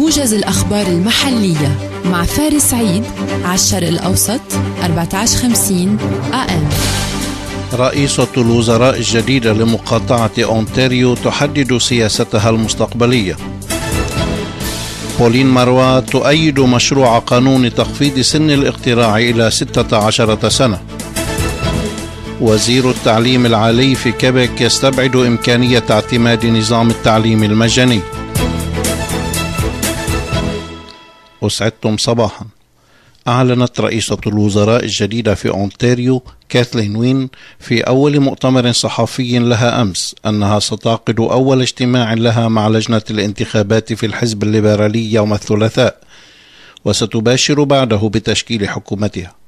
موجز الأخبار المحلية مع فارس عيد على الشرق الأوسط 1450 AM رئيسة الوزراء الجديدة لمقاطعة أونتاريو تحدد سياستها المستقبلية بولين مروى تؤيد مشروع قانون تخفيض سن الاقتراع إلى 16 سنة وزير التعليم العالي في كيبك يستبعد إمكانية اعتماد نظام التعليم المجاني أسعدتم صباحا أعلنت رئيسة الوزراء الجديدة في أونتاريو كاثلين وين في أول مؤتمر صحفي لها أمس أنها ستعقد أول اجتماع لها مع لجنة الانتخابات في الحزب الليبرالي يوم الثلاثاء وستباشر بعده بتشكيل حكومتها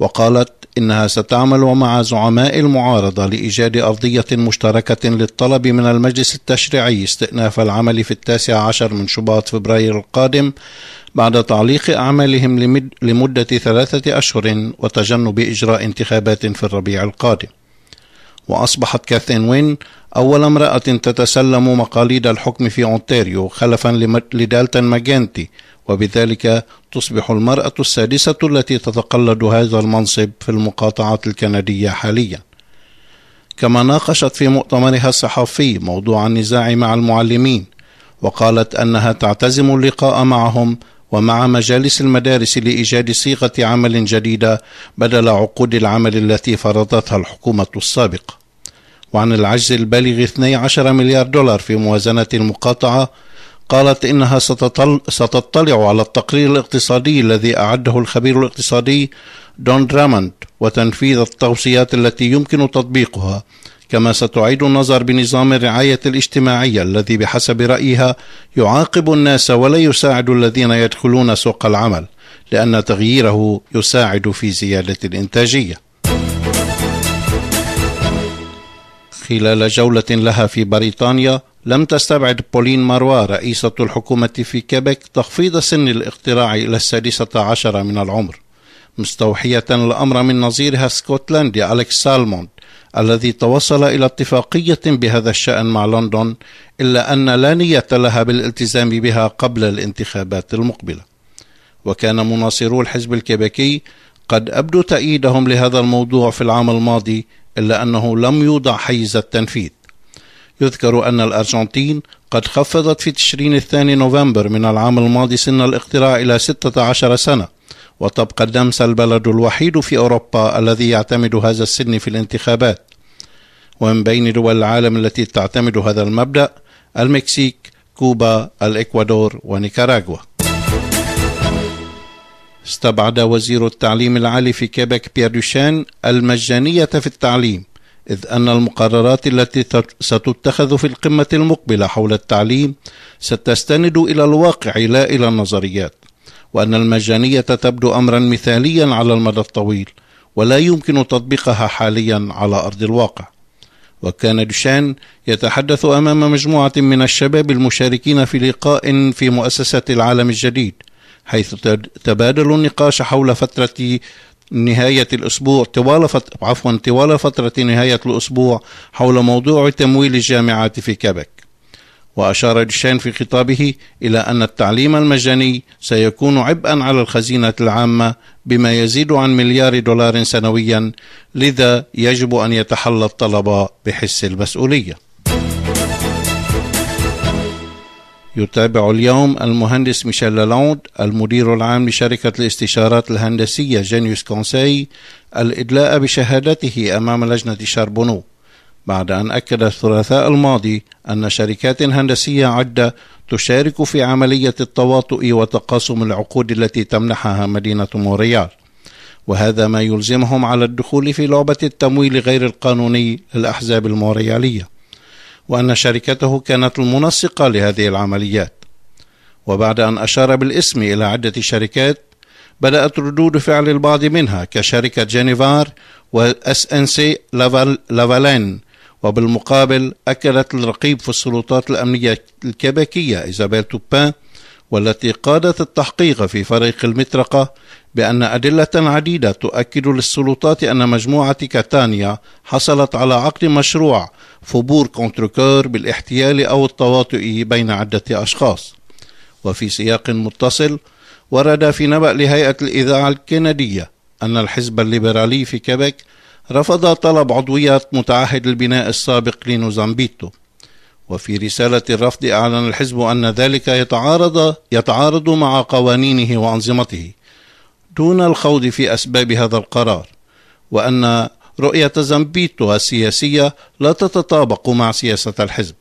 وقالت إنها ستعمل مع زعماء المعارضة لإيجاد أرضية مشتركة للطلب من المجلس التشريعي استئناف العمل في التاسع عشر من شباط فبراير القادم بعد تعليق أعمالهم لمدة ثلاثة أشهر وتجنب إجراء انتخابات في الربيع القادم وأصبحت كاثين وين أول امرأة تتسلم مقاليد الحكم في أونتاريو خلفا لدالتا ماجنتي وبذلك تصبح المرأة السادسة التي تتقلد هذا المنصب في المقاطعات الكندية حاليا كما ناقشت في مؤتمرها الصحفي موضوع النزاع مع المعلمين وقالت أنها تعتزم اللقاء معهم ومع مجالس المدارس لإيجاد صيغة عمل جديدة بدل عقود العمل التي فرضتها الحكومة السابقة وعن العجز البالغ 12 مليار دولار في موازنة المقاطعة قالت إنها ستطلع على التقرير الاقتصادي الذي أعده الخبير الاقتصادي دون دراموند وتنفيذ التوصيات التي يمكن تطبيقها كما ستعيد النظر بنظام الرعاية الاجتماعية الذي بحسب رأيها يعاقب الناس ولا يساعد الذين يدخلون سوق العمل لأن تغييره يساعد في زيادة الإنتاجية خلال جولة لها في بريطانيا لم تستبعد بولين ماروا رئيسة الحكومة في كيبك تخفيض سن الاقتراع إلى السادسة عشر من العمر مستوحية الأمر من نظيرها السكوتلندي أليكس سالموند الذي توصل إلى اتفاقية بهذا الشأن مع لندن إلا أن لا نية لها بالالتزام بها قبل الانتخابات المقبلة وكان مناصرو الحزب الكيبكي قد أبدوا تأييدهم لهذا الموضوع في العام الماضي إلا أنه لم يوضع حيز التنفيذ يذكر أن الأرجنتين قد خفضت في تشرين الثاني نوفمبر من العام الماضي سن الاقتراع إلى 16 سنة وتبقى النمسا البلد الوحيد في أوروبا الذي يعتمد هذا السن في الانتخابات ومن بين دول العالم التي تعتمد هذا المبدأ المكسيك كوبا الإكوادور ونيكاراغوا استبعد وزير التعليم العالي في كيبك بيردوشان المجانية في التعليم إذ أن المقررات التي ستتخذ في القمة المقبلة حول التعليم ستستند إلى الواقع لا إلى النظريات، وأن المجانية تبدو أمرا مثاليا على المدى الطويل، ولا يمكن تطبيقها حاليا على أرض الواقع. وكان دشان يتحدث أمام مجموعة من الشباب المشاركين في لقاء في مؤسسة العالم الجديد، حيث تبادلوا النقاش حول فترة نهاية الأسبوع طوال عفوا طوال فترة نهاية الأسبوع حول موضوع تمويل الجامعات في كابك وأشار ديشان في خطابه إلى أن التعليم المجاني سيكون عبئا على الخزينة العامة بما يزيد عن مليار دولار سنويا لذا يجب أن يتحلى الطلبة بحس المسؤولية يتابع اليوم المهندس ميشيل لالوند المدير العام لشركة الاستشارات الهندسية جينيوس كونسي الإدلاء بشهادته أمام لجنة شاربونو بعد أن أكد الثلاثاء الماضي أن شركات هندسية عدة تشارك في عملية التواطؤ وتقاسم العقود التي تمنحها مدينة موريال وهذا ما يلزمهم على الدخول في لعبة التمويل غير القانوني للأحزاب الموريالية وأن شركته كانت المنسقة لهذه العمليات وبعد أن أشار بالاسم إلى عدة شركات بدأت ردود فعل البعض منها كشركة جينيفار وإس إن سي لافالين وبالمقابل أكدت الرقيب في السلطات الأمنية الكبكية إيزابيل توبان والتي قادت التحقيق في فريق المطرقة بأن أدلة عديدة تؤكد للسلطات أن مجموعة كاتانيا حصلت على عقد مشروع فبور كونتركور بالاحتيال أو التواطؤ بين عدة أشخاص وفي سياق متصل ورد في نبأ لهيئة الإذاعة الكندية أن الحزب الليبرالي في كيبك رفض طلب عضوية متعهد البناء السابق لنوزامبيتو وفي رسالة الرفض أعلن الحزب أن ذلك يتعارض يتعارض مع قوانينه وأنظمته دون الخوض في أسباب هذا القرار وأن رؤية زامبيتو السياسية لا تتطابق مع سياسة الحزب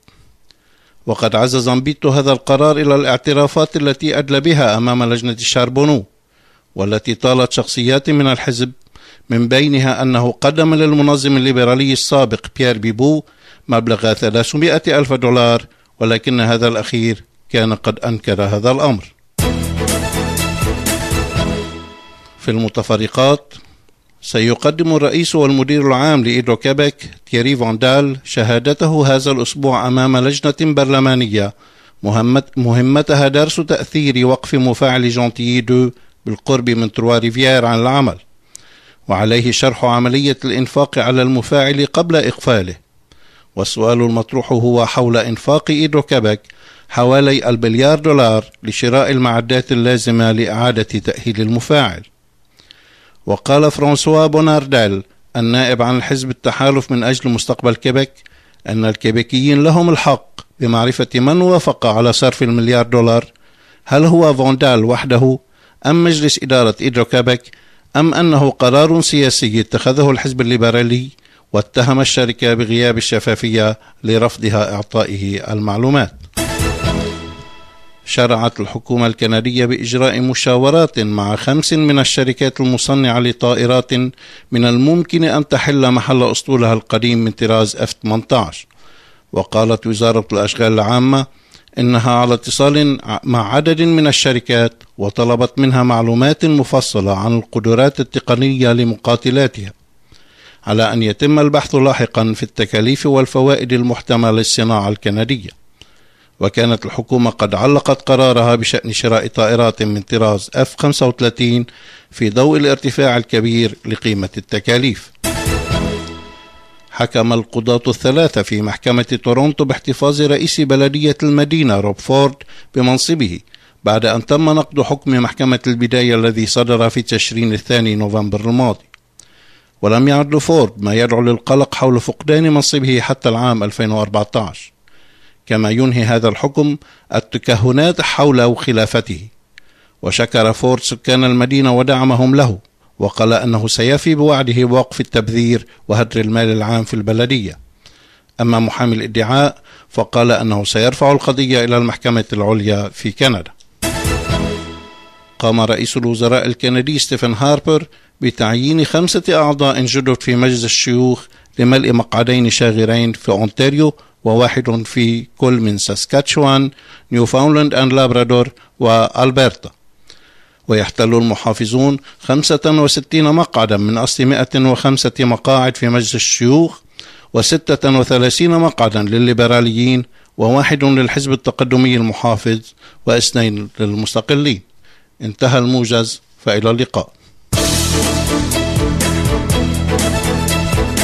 وقد عز زامبيتو هذا القرار إلى الاعترافات التي أدلى بها أمام لجنة الشاربونو والتي طالت شخصيات من الحزب من بينها أنه قدم للمنظم الليبرالي السابق بيير بيبو مبلغ 300 ألف دولار ولكن هذا الأخير كان قد أنكر هذا الأمر في المتفرقات سيقدم الرئيس والمدير العام كيبك تيري فوندال شهادته هذا الأسبوع أمام لجنة برلمانية مهمتها درس تأثير وقف مفاعل جونتيي دو بالقرب من تروا ريفيير عن العمل وعليه شرح عملية الإنفاق على المفاعل قبل إقفاله والسؤال المطروح هو حول إنفاق كيبك حوالي البليار دولار لشراء المعدات اللازمة لإعادة تأهيل المفاعل وقال فرانسوا بونارديل النائب عن الحزب التحالف من أجل مستقبل كيبك أن الكيبكيين لهم الحق بمعرفة من وافق على صرف المليار دولار هل هو فوندال وحده أم مجلس إدارة إيدرو كيبك أم أنه قرار سياسي اتخذه الحزب الليبرالي واتهم الشركة بغياب الشفافية لرفضها إعطائه المعلومات شرعت الحكومة الكندية بإجراء مشاورات مع خمس من الشركات المصنعة لطائرات من الممكن أن تحل محل أسطولها القديم من طراز F-18 وقالت وزارة الأشغال العامة إنها على اتصال مع عدد من الشركات وطلبت منها معلومات مفصلة عن القدرات التقنية لمقاتلاتها على أن يتم البحث لاحقا في التكاليف والفوائد المحتملة للصناعة الكندية وكانت الحكومة قد علقت قرارها بشأن شراء طائرات من طراز F-35 في ضوء الارتفاع الكبير لقيمة التكاليف. حكم القضاة الثلاثة في محكمة تورونتو باحتفاظ رئيس بلدية المدينة روب فورد بمنصبه بعد أن تم نقض حكم محكمة البداية الذي صدر في تشرين الثاني نوفمبر الماضي. ولم يعد فورد ما يدعو للقلق حول فقدان منصبه حتى العام 2014. كما ينهي هذا الحكم التكهنات حول خلافته وشكر فورد سكان المدينة ودعمهم له وقال أنه سيفي بوعده بوقف التبذير وهدر المال العام في البلدية أما محامي الادعاء فقال أنه سيرفع القضية إلى المحكمة العليا في كندا قام رئيس الوزراء الكندي ستيفن هاربر بتعيين خمسة أعضاء جدد في مجلس الشيوخ لملء مقعدين شاغرين في أونتاريو وواحد في كل من ساسكاتشوان نيوفاونلاند أند لابرادور وألبرتا ويحتل المحافظون 65 مقعدا من أصل 105 مقاعد في مجلس الشيوخ و36 مقعدا للليبراليين وواحد للحزب التقدمي المحافظ واثنين للمستقلين انتهى الموجز فإلى اللقاء